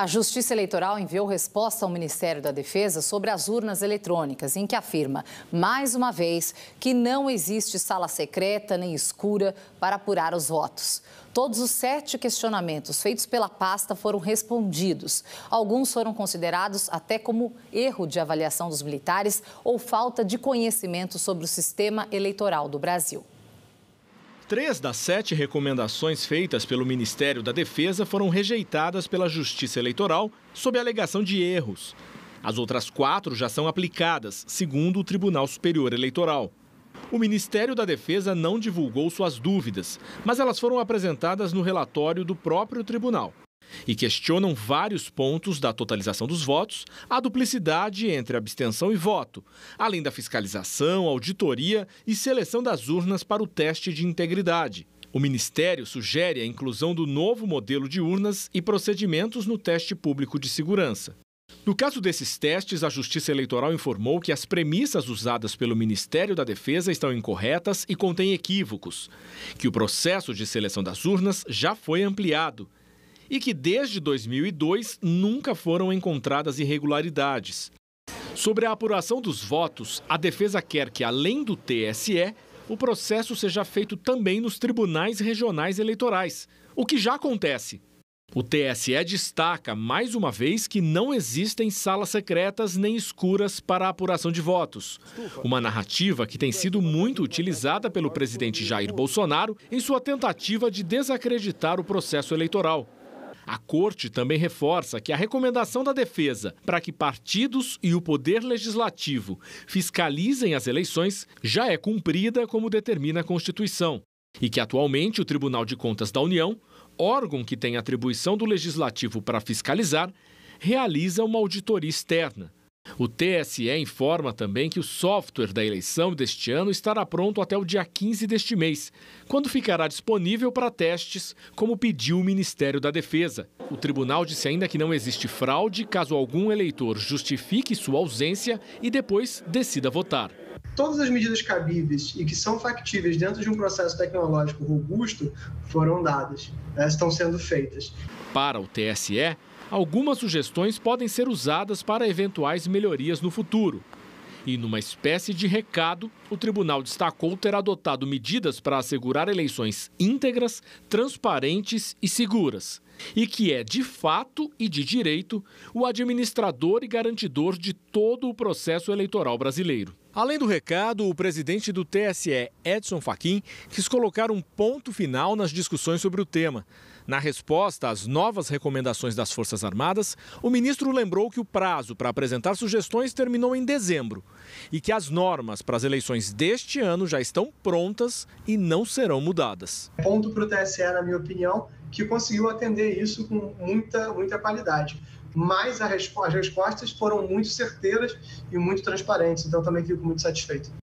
A Justiça Eleitoral enviou resposta ao Ministério da Defesa sobre as urnas eletrônicas, em que afirma, mais uma vez, que não existe sala secreta nem escura para apurar os votos. Todos os sete questionamentos feitos pela pasta foram respondidos. Alguns foram considerados até como erro de avaliação dos militares ou falta de conhecimento sobre o sistema eleitoral do Brasil. Três das sete recomendações feitas pelo Ministério da Defesa foram rejeitadas pela Justiça Eleitoral sob alegação de erros. As outras quatro já são aplicadas, segundo o Tribunal Superior Eleitoral. O Ministério da Defesa não divulgou suas dúvidas, mas elas foram apresentadas no relatório do próprio tribunal e questionam vários pontos da totalização dos votos, a duplicidade entre abstenção e voto, além da fiscalização, auditoria e seleção das urnas para o teste de integridade. O Ministério sugere a inclusão do novo modelo de urnas e procedimentos no teste público de segurança. No caso desses testes, a Justiça Eleitoral informou que as premissas usadas pelo Ministério da Defesa estão incorretas e contêm equívocos, que o processo de seleção das urnas já foi ampliado e que desde 2002 nunca foram encontradas irregularidades. Sobre a apuração dos votos, a defesa quer que, além do TSE, o processo seja feito também nos tribunais regionais eleitorais, o que já acontece. O TSE destaca, mais uma vez, que não existem salas secretas nem escuras para a apuração de votos. Uma narrativa que tem sido muito utilizada pelo presidente Jair Bolsonaro em sua tentativa de desacreditar o processo eleitoral. A Corte também reforça que a recomendação da defesa para que partidos e o Poder Legislativo fiscalizem as eleições já é cumprida como determina a Constituição. E que atualmente o Tribunal de Contas da União, órgão que tem atribuição do Legislativo para fiscalizar, realiza uma auditoria externa o TSE informa também que o software da eleição deste ano estará pronto até o dia 15 deste mês, quando ficará disponível para testes, como pediu o Ministério da Defesa. O tribunal disse ainda que não existe fraude caso algum eleitor justifique sua ausência e depois decida votar. Todas as medidas cabíveis e que são factíveis dentro de um processo tecnológico robusto foram dadas, estão sendo feitas. Para o TSE, Algumas sugestões podem ser usadas para eventuais melhorias no futuro. E numa espécie de recado, o tribunal destacou ter adotado medidas para assegurar eleições íntegras, transparentes e seguras e que é, de fato e de direito, o administrador e garantidor de todo o processo eleitoral brasileiro. Além do recado, o presidente do TSE, Edson Fachin, quis colocar um ponto final nas discussões sobre o tema. Na resposta às novas recomendações das Forças Armadas, o ministro lembrou que o prazo para apresentar sugestões terminou em dezembro e que as normas para as eleições deste ano já estão prontas e não serão mudadas. Ponto para o TSE, na minha opinião, que conseguiu atender isso com muita, muita qualidade. Mas as respostas foram muito certeiras e muito transparentes, então também fico muito satisfeito.